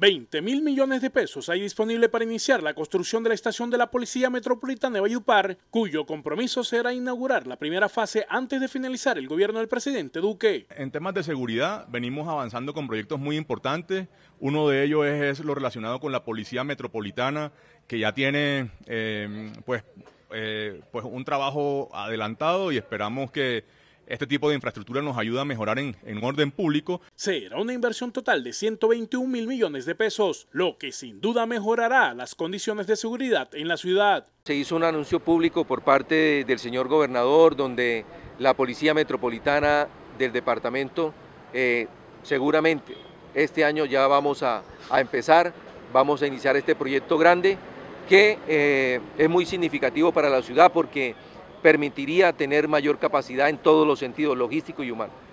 20 mil millones de pesos hay disponible para iniciar la construcción de la estación de la Policía Metropolitana de Bayupar, cuyo compromiso será inaugurar la primera fase antes de finalizar el gobierno del presidente Duque. En temas de seguridad, venimos avanzando con proyectos muy importantes. Uno de ellos es, lo relacionado con la Policía Metropolitana, que ya tiene eh, pues, eh, pues un trabajo adelantado y esperamos que este tipo de infraestructura nos ayuda a mejorar en, orden público. Será una inversión total de 121 mil millones de pesos, lo que sin duda mejorará las condiciones de seguridad en la ciudad. Se hizo un anuncio público por parte del señor gobernador donde la Policía Metropolitana del departamento eh, seguramente este año ya vamos a, empezar, vamos a iniciar este proyecto grande que eh, es muy significativo para la ciudad porque permitiría tener mayor capacidad en todos los sentidos, logístico y humano.